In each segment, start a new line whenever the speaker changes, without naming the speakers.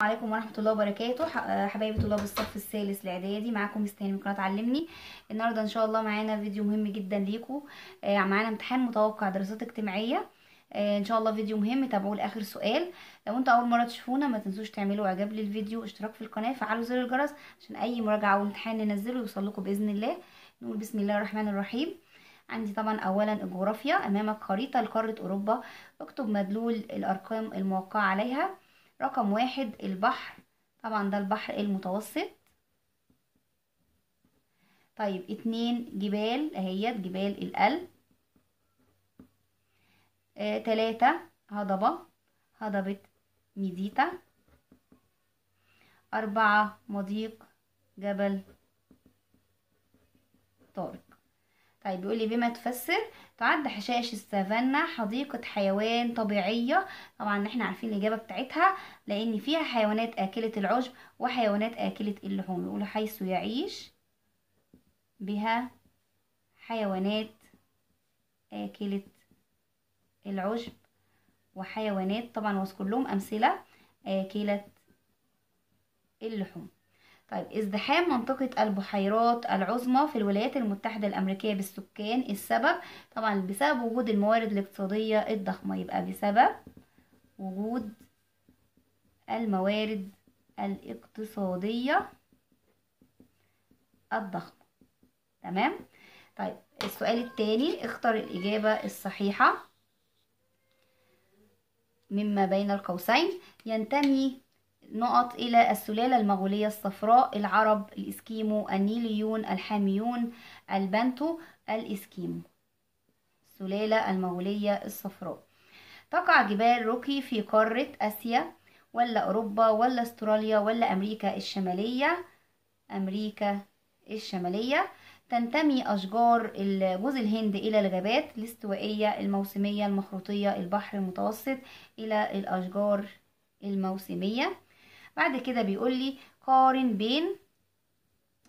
عليكم ورحمة الله وبركاته آه، حبايبي طلاب الصف الثالث الاعدادي معاكم مستني من قناة علمني النهاردة ان شاء الله معانا فيديو مهم جدا ليكم آه، معانا امتحان متوقع دراسات اجتماعية آه، ان شاء الله فيديو مهم تابعوه لاخر سؤال لو انتوا اول مرة تشوفونا ما تنسوش تعملوا اعجاب للفيديو اشتراك في القناة فعلوا زر الجرس عشان اي مراجعة او امتحان ننزله يوصلكم باذن الله نقول بسم الله الرحمن الرحيم عندي طبعا اولا الجغرافيا امامك خريطة لقارة اوروبا اكتب مدلول الارقام الموقعة عليها رقم واحد البحر طبعا ده البحر المتوسط طيب اتنين جبال اهيت جبال القلب آه تلاتة هضبة هضبة ميديتا أربعة مضيق جبل طارق طيب بيقول لي بما تفسر تعد حشائش السافانا حديقة حيوان طبيعية طبعا احنا عارفين الإجابة بتاعتها لأن فيها حيوانات آكلة العشب وحيوانات آكلة اللحوم يقولوا حيث يعيش بها حيوانات آكلة العشب وحيوانات طبعا وذكر لهم أمثلة آكلة اللحوم طيب ازدحام منطقة البحيرات العظمى في الولايات المتحدة الأمريكية بالسكان السبب طبعا بسبب وجود الموارد الاقتصادية الضخمة يبقى بسبب وجود الموارد الاقتصادية الضخمة تمام طيب السؤال التاني اختر الإجابة الصحيحة مما بين القوسين ينتمي نقط إلى السلالة المغولية الصفراء العرب الإسكيمو النيليون الحاميون البانتو الإسكيمو السلالة المغولية الصفراء تقع جبال روكي في قارة آسيا ولا أوروبا ولا أستراليا ولا أمريكا الشمالية أمريكا الشمالية تنتمي أشجار جوز الهند إلى الغابات الاستوائية الموسمية المخروطية البحر المتوسط إلى الأشجار الموسمية بعد كده بيقول لي قارن بين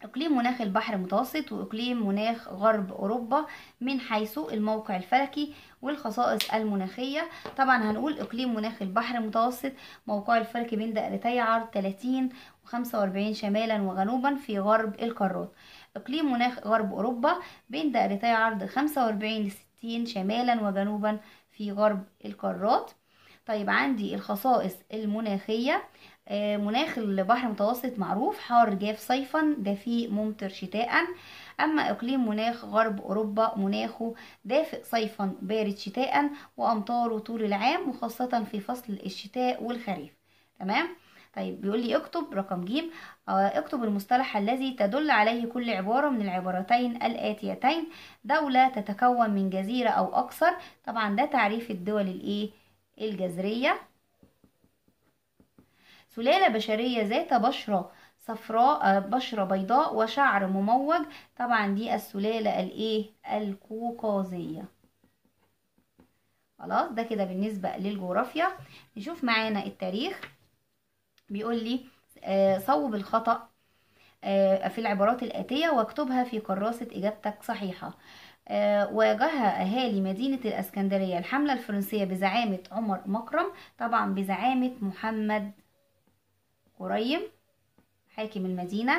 إقليم مناخ البحر المتوسط وإقليم مناخ غرب أوروبا من حيث الموقع الفلكي والخصائص المناخية طبعا هنقول إقليم مناخ البحر المتوسط موقع الفلكي بين دائرتي عرض 30 و 45 شمالا وجنوبا في غرب القارات إقليم مناخ غرب أوروبا بين دائرتي عرض 45 ل 60 شمالا وجنوبا في غرب القارات طيب عندي الخصائص المناخية آه، مناخ البحر المتوسط معروف حار جاف صيفا دفيء ممطر شتاء أما إقليم مناخ غرب أوروبا مناخه دافئ صيفا بارد شتاء وأمطاره طول العام وخاصة في فصل الشتاء والخريف تمام؟ طيب بيقول لي اكتب رقم ج آه، اكتب المصطلح الذي تدل عليه كل عبارة من العبارتين الآتيتين دولة تتكون من جزيرة أو أكثر طبعا ده تعريف الدول الإيه الجذرية سلالة بشرية ذات بشرة صفراء آه، بشرة بيضاء وشعر مموج طبعا دي السلالة الايه القوقازية خلاص ده كده بالنسبة للجغرافيا نشوف معانا التاريخ بيقول لي آه، صوب الخطأ آه، في العبارات الآتية واكتبها في كراسة إجابتك صحيحة آه، واجه أهالي مدينة الأسكندرية الحملة الفرنسية بزعامة عمر مكرم طبعا بزعامة محمد قريم حاكم المدينة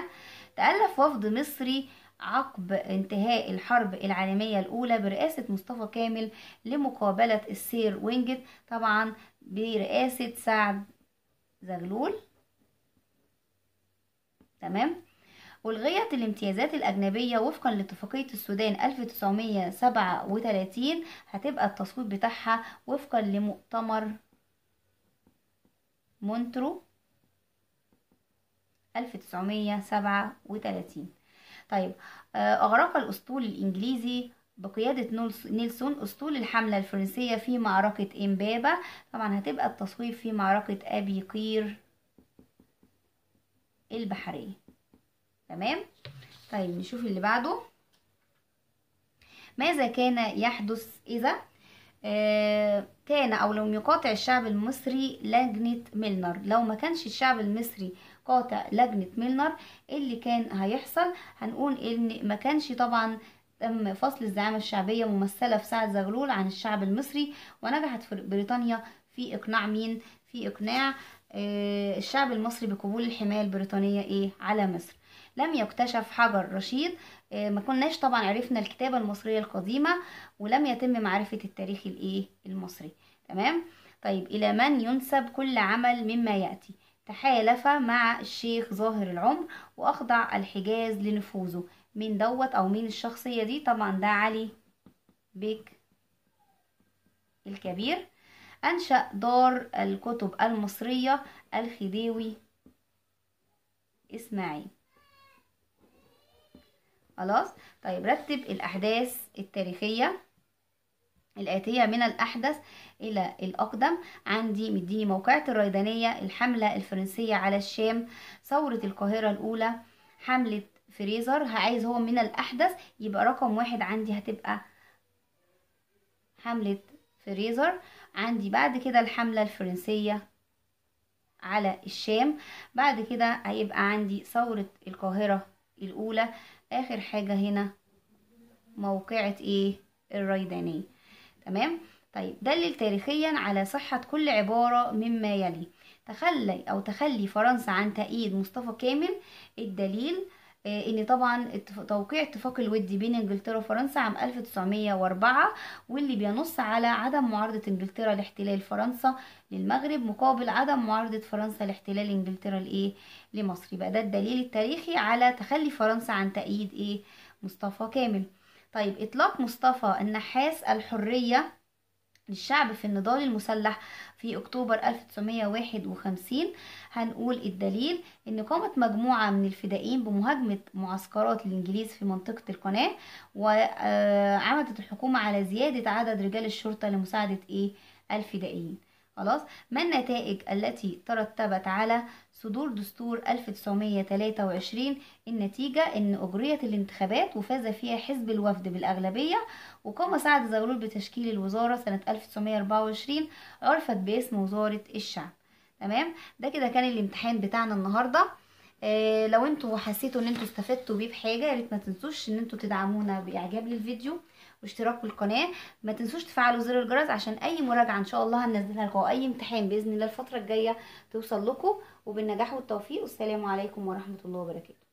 تألف وفد مصري عقب انتهاء الحرب العالمية الأولى برئاسة مصطفى كامل لمقابلة السير وينجت طبعا برئاسة سعد زغلول تمام ولغيت الامتيازات الأجنبية وفقا لاتفاقية السودان 1937 هتبقى التصويت بتاعها وفقا لمؤتمر مونترو 1937 طيب آه، أغرق الأسطول الإنجليزي بقيادة نيلسون أسطول الحملة الفرنسية في معركة إمبابة طبعا هتبقى التصويب في معركة أبي قير البحرية تمام طيب نشوف اللي بعده ماذا كان يحدث إذا آه كان أو لم يقاطع الشعب المصري لجنة ميلنر لو ما كانش الشعب المصري قاطع لجنة ميلنر إيه اللي كان هيحصل هنقول إن ما كانش طبعا تم فصل الزعامة الشعبية ممثلة في سعد زغلول عن الشعب المصري ونجحت في بريطانيا في إقناع مين؟ في إقناع آه الشعب المصري بقبول الحماية البريطانية إيه على مصر لم يكتشف حجر رشيد آه، ما كناش طبعا عرفنا الكتابة المصرية القديمة ولم يتم معرفة التاريخ الايه المصري تمام طيب إلى من ينسب كل عمل مما يأتي تحالف مع الشيخ ظاهر العمر وأخضع الحجاز لنفوذه مين دوت أو مين الشخصية دي طبعا ده علي بيك الكبير أنشأ دار الكتب المصرية الخديوي إسماعيل خلاص طيب رتب الأحداث التاريخية الآتية من الأحدث إلى الأقدم عندي مديني موقعة الريدانية الحملة الفرنسية على الشام ثورة القاهرة الأولى حملة فريزر عايز هو من الأحدث يبقى رقم واحد عندي هتبقى حملة فريزر عندي بعد كده الحملة الفرنسية على الشام بعد كده هيبقى عندي ثورة القاهرة الأولى اخر حاجة هنا موقعة ايه الريدانية تمام طيب دلل تاريخيا على صحة كل عبارة مما يلي تخلي أو تخلي فرنسا عن تأييد مصطفى كامل الدليل آه، ان طبعا توقيع اتفاق الودي بين انجلترا وفرنسا عام 1904 واللي بينص على عدم معارضة انجلترا لاحتلال فرنسا للمغرب مقابل عدم معارضة فرنسا لاحتلال انجلترا لايه لمصر يبقى ده الدليل التاريخي على تخلي فرنسا عن تأييد ايه مصطفى كامل طيب اطلاق مصطفى النحاس الحرية للشعب في النضال المسلح في أكتوبر 1951 هنقول الدليل إن قامت مجموعة من الفدائيين بمهاجمة معسكرات الإنجليز في منطقة القناة وعمدت الحكومة على زيادة عدد رجال الشرطة لمساعدة إيه الفدائيين خلاص ما النتائج التي ترتبت على صدور دستور 1923 النتيجة أن اجرية الانتخابات وفاز فيها حزب الوفد بالأغلبية وقام سعد زغلول بتشكيل الوزارة سنة 1924 عرفت باسم وزارة الشعب تمام ده كده كان الامتحان بتاعنا النهارده آه لو انتوا حسيتوا ان انتوا استفدتوا بيه بحاجه يا ريت ما تنسوش ان انتوا تدعمونا باعجاب للفيديو واشتراك بالقناه ما تنسوش تفعلوا زر الجرس عشان اي مراجعه ان شاء الله هننزلها لكم اي امتحان باذن الله الفتره الجايه توصل لكم وبالنجاح والتوفيق والسلام عليكم ورحمه الله وبركاته